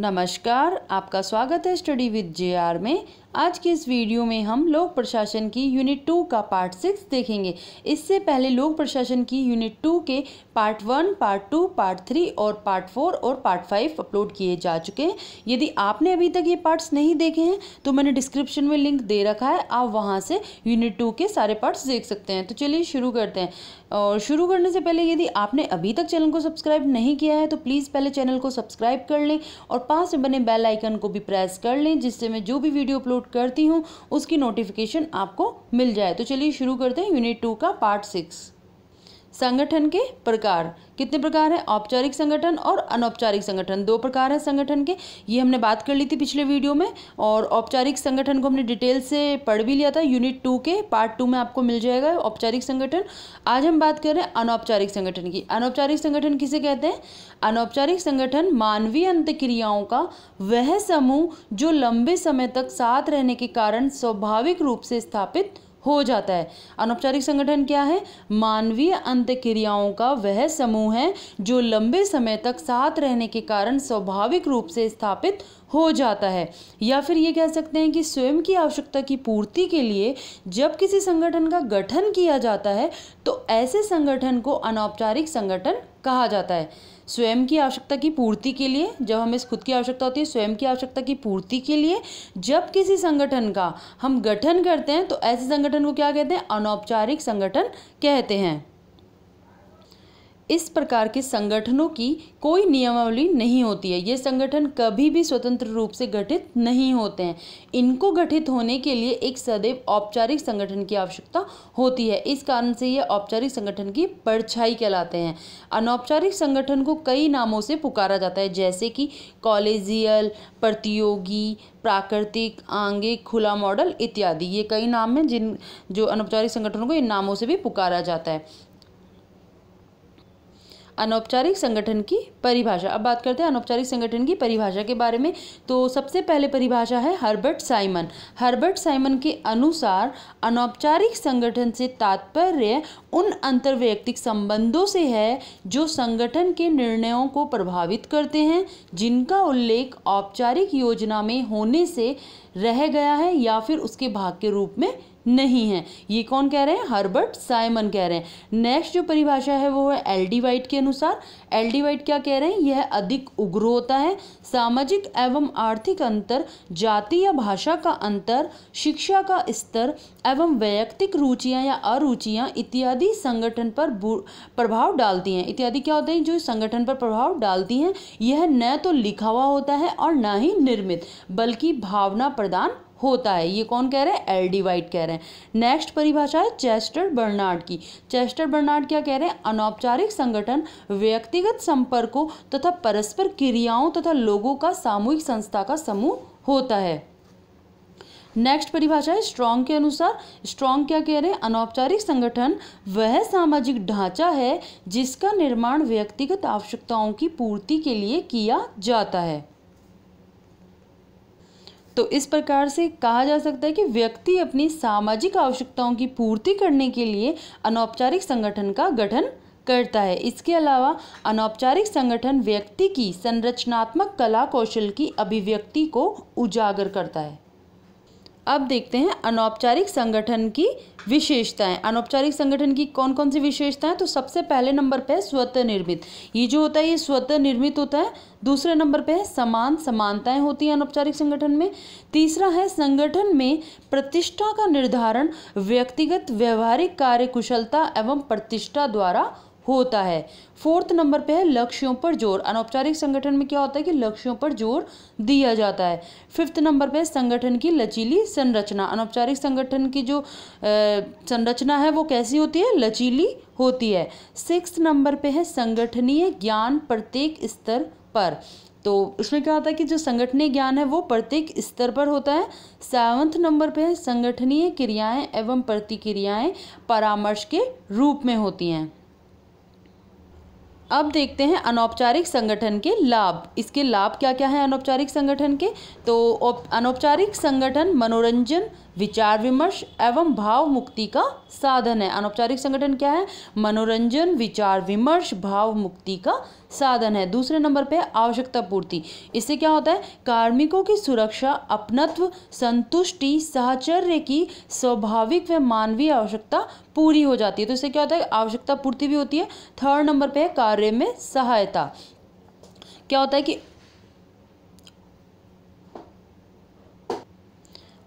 नमस्कार आपका स्वागत है स्टडी विद जे आर में आज के इस वीडियो में हम लोक प्रशासन की यूनिट टू का पार्ट सिक्स देखेंगे इससे पहले लोक प्रशासन की यूनिट टू के part one part two part three और पार्ट फोर और पार्ट फाइव अपलोड किए जा चुके हैं यदि आपने अभी तक ये पार्ट्स नहीं देखे हैं तो मैंने डिस्क्रिप्शन में लिंक दे रखा है आप वहाँ से यूनिट टू के सारे पार्ट्स देख सकते हैं तो चलिए शुरू करते हैं और शुरू करने से पहले यदि आपने अभी तक चैनल को सब्सक्राइब नहीं किया है तो प्लीज़ पहले चैनल को सब्सक्राइब कर लें और पास में बने बेल आइकन को भी प्रेस कर लें जिससे मैं जो भी वीडियो अपलोड अपलोड करती हूँ उसकी नोटिफिकेशन आपको मिल जाए तो चलिए शुरू करते हैं यूनिट टू का पार्ट सिक्स संगठन के प्रकार कितने प्रकार हैं औपचारिक संगठन और अनौपचारिक संगठन दो प्रकार हैं संगठन के ये हमने बात कर ली थी पिछले वीडियो में और औपचारिक संगठन को हमने डिटेल से पढ़ भी लिया था यूनिट टू के पार्ट टू में आपको मिल जाएगा औपचारिक संगठन आज हम बात कर रहे हैं अनौपचारिक संगठन की अनौपचारिक संगठन किसे कहते हैं अनौपचारिक संगठन मानवीय अंतक्रियाओं का वह समूह जो लंबे समय तक साथ रहने के कारण स्वाभाविक रूप से स्थापित हो जाता है अनौपचारिक संगठन क्या है मानवीय अंत्यक्रियाओं का वह समूह है जो लंबे समय तक साथ रहने के कारण स्वाभाविक रूप से स्थापित हो जाता है या फिर ये कह सकते हैं कि स्वयं की आवश्यकता की पूर्ति के लिए जब किसी संगठन का गठन किया जाता है तो ऐसे संगठन को अनौपचारिक संगठन कहा जाता है स्वयं की आवश्यकता की पूर्ति के लिए जब हमें खुद की आवश्यकता होती है स्वयं की आवश्यकता की पूर्ति के लिए जब किसी संगठन का हम गठन करते हैं तो ऐसे संगठन को क्या कहते हैं अनौपचारिक संगठन कहते हैं इस प्रकार के संगठनों की कोई नियमावली नहीं होती है ये संगठन कभी भी स्वतंत्र रूप से गठित नहीं होते हैं इनको गठित होने के लिए एक सदैव औपचारिक संगठन की आवश्यकता होती है इस कारण से ये औपचारिक संगठन की परछाई कहलाते हैं अनौपचारिक संगठन को कई नामों से पुकारा जाता है जैसे कि कॉलेजियल प्रतियोगी प्राकृतिक आंगिक खुला मॉडल इत्यादि ये कई नाम हैं जिन जो अनौपचारिक संगठनों को इन नामों से भी पुकारा जाता है अनौपचारिक संगठन की परिभाषा अब बात करते हैं अनौपचारिक संगठन की परिभाषा के बारे में तो सबसे पहले परिभाषा है हर्बर्ट साइमन हर्बर्ट साइमन के अनुसार अनौपचारिक संगठन से तात्पर्य उन अंतर्वैयक्तिक संबंधों से है जो संगठन के निर्णयों को प्रभावित करते हैं जिनका उल्लेख औपचारिक योजना में होने से रह गया है या फिर उसके भाग के रूप में नहीं है ये कौन कह रहे हैं हर्बर्ट साइमन कह रहे हैं नेक्स्ट जो परिभाषा है वो है एल डी वाइट के अनुसार एल डी वाइट क्या कह रहे हैं यह अधिक उग्र होता है सामाजिक एवं आर्थिक अंतर जाति या भाषा का अंतर शिक्षा का स्तर एवं वैयक्तिक रुचियां या अरुचियां इत्यादि संगठन पर प्रभाव डालती हैं इत्यादि क्या होते हैं जो संगठन पर प्रभाव डालती हैं यह न तो लिखा हुआ होता है और न ही निर्मित बल्कि भावना प्रदान होता है ये कौन कह रहे हैं एल डी वाइट कह रहे हैं नेक्स्ट परिभाषा है चेस्टर बर्नार्ड की चेस्टर बर्नार्ड क्या कह रहे हैं अनौपचारिक संगठन व्यक्तिगत संपर्कों तथा परस्पर क्रियाओं तथा लोगों का सामूहिक संस्था का समूह होता है नेक्स्ट परिभाषा है स्ट्रॉन्ग के अनुसार स्ट्रॉन्ग क्या कह रहे हैं अनौपचारिक संगठन वह सामाजिक ढांचा है जिसका निर्माण व्यक्तिगत आवश्यकताओं की पूर्ति के लिए किया जाता है तो इस प्रकार से कहा जा सकता है कि व्यक्ति अपनी सामाजिक आवश्यकताओं की पूर्ति करने के लिए अनौपचारिक संगठन का गठन करता है इसके अलावा अनौपचारिक संगठन व्यक्ति की संरचनात्मक कला कौशल की अभिव्यक्ति को उजागर करता है अब देखते हैं अनौपचारिक संगठन की विशेषताएं अनौपचारिक संगठन की कौन कौन सी विशेषताएं तो सबसे पहले नंबर पे है स्वतः निर्मित ये जो होता है ये स्वतः निर्मित होता है दूसरे नंबर पे है समान समानताएं होती हैं अनौपचारिक संगठन में तीसरा है संगठन में प्रतिष्ठा का निर्धारण व्यक्तिगत व्यवहारिक कार्य कुशलता एवं प्रतिष्ठा द्वारा होता है फोर्थ नंबर पे है लक्ष्यों पर जोर अनौपचारिक संगठन में क्या होता है कि लक्ष्यों पर जोर दिया जाता है फिफ्थ नंबर पे संगठन की लचीली संरचना अनौपचारिक संगठन की जो संरचना है वो कैसी होती है लचीली होती है सिक्स नंबर पे है संगठनीय ज्ञान प्रत्येक स्तर पर तो उसमें क्या होता है कि जो संगठनीय ज्ञान है वो प्रत्येक स्तर पर होता है सेवन्थ नंबर पे है संगठनीय क्रियाएं एवं प्रतिक्रियाएं परामर्श के रूप में होती हैं अब देखते हैं अनौपचारिक संगठन के लाभ इसके लाभ क्या क्या हैं अनौपचारिक संगठन के तो अनौपचारिक संगठन मनोरंजन विचार विमर्श एवं भाव मुक्ति का साधन है अनौपचारिक संगठन क्या है मनोरंजन विचार विमर्श भाव मुक्ति का साधन है दूसरे नंबर पे आवश्यकता पूर्ति इससे क्या होता है कार्मिकों की सुरक्षा अपनत्व संतुष्टि सहचर्य की स्वाभाविक व मानवीय आवश्यकता पूरी हो जाती है तो इससे क्या होता है आवश्यकता पूर्ति भी होती है थर्ड नंबर पे है कार्य में सहायता क्या होता है कि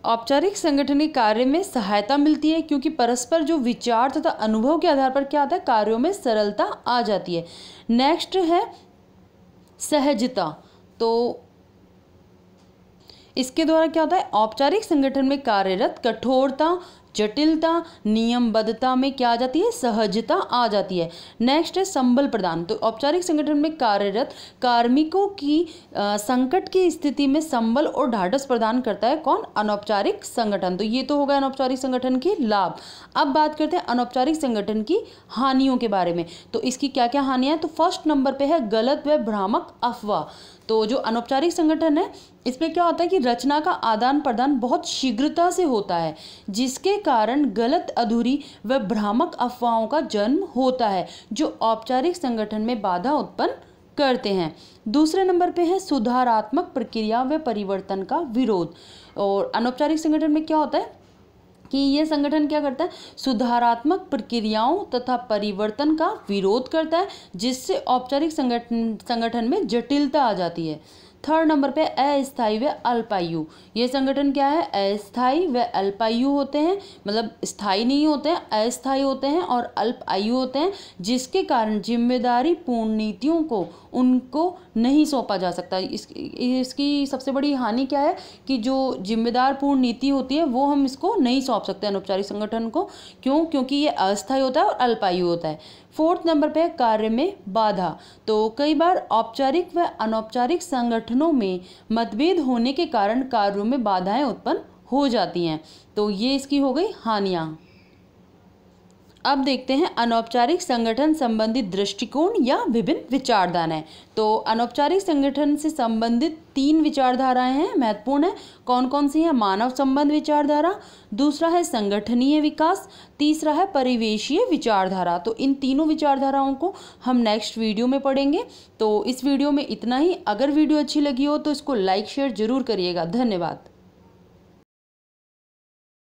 औपचारिक संगठनिक कार्य में सहायता मिलती है क्योंकि परस्पर जो विचार तथा अनुभव के आधार पर क्या आता है कार्यों में सरलता आ जाती है नेक्स्ट है सहजता तो इसके द्वारा क्या होता है औपचारिक संगठन में कार्यरत कठोरता जटिलता नियमबद्धता में क्या आ जाती है सहजता आ जाती है नेक्स्ट है संबल प्रदान तो औपचारिक संगठन में कार्यरत कार्मिकों की आ, संकट की स्थिति में संबल और ढाढ़स प्रदान करता है कौन अनौपचारिक संगठन तो ये तो होगा अनौपचारिक संगठन के लाभ अब बात करते हैं अनौपचारिक संगठन की हानियों के बारे में तो इसकी क्या क्या हानियाँ तो फर्स्ट नंबर पर है गलत व भ्रामक अफवाह तो जो अनौपचारिक संगठन है इसमें क्या होता है कि रचना का आदान प्रदान बहुत शीघ्रता से होता है जिसके कारण गलत अधूरी व भ्रामक अफवाहों का जन्म होता है जो औपचारिक संगठन में बाधा उत्पन्न करते हैं दूसरे नंबर पे है सुधारात्मक प्रक्रिया व परिवर्तन का विरोध और अनौपचारिक संगठन में क्या होता है कि यह संगठन क्या करता है सुधारात्मक प्रक्रियाओं तथा परिवर्तन का विरोध करता है जिससे औपचारिक संगठन संगठन में जटिलता आ जाती है थर्ड नंबर पे अस्थाई व अल्पायु ये संगठन क्या है अस्थाई व अल्पायु होते हैं मतलब स्थायी नहीं होते हैं अस्थायी होते हैं और अल्प आयु होते हैं जिसके कारण जिम्मेदारी पूर्ण नीतियों को उनको नहीं सौंपा जा सकता इस इसकी सबसे बड़ी हानि क्या है कि जो जिम्मेदार पूर्ण नीति होती है वो हम इसको नहीं सौंप सकते अनौपचारिक संगठन को क्यों क्योंकि ये अस्थायी होता है और अल्पायु होता है फोर्थ नंबर पर कार्य में बाधा तो कई बार औपचारिक व अनौपचारिक संगठन संगठनों में मतभेद होने के कारण कार्यों में बाधाएं उत्पन्न हो जाती हैं तो ये इसकी हो गई हानियाँ अब देखते हैं अनौपचारिक संगठन संबंधित दृष्टिकोण या विभिन्न विचारधाराएं तो अनौपचारिक संगठन से संबंधित तीन विचारधाराएं हैं महत्वपूर्ण है कौन कौन सी हैं मानव संबंध विचारधारा दूसरा है संगठनीय विकास तीसरा है परिवेशीय विचारधारा तो इन तीनों विचारधाराओं को हम नेक्स्ट वीडियो में पढ़ेंगे तो इस वीडियो में इतना ही अगर वीडियो अच्छी लगी हो तो इसको लाइक शेयर जरूर करिएगा धन्यवाद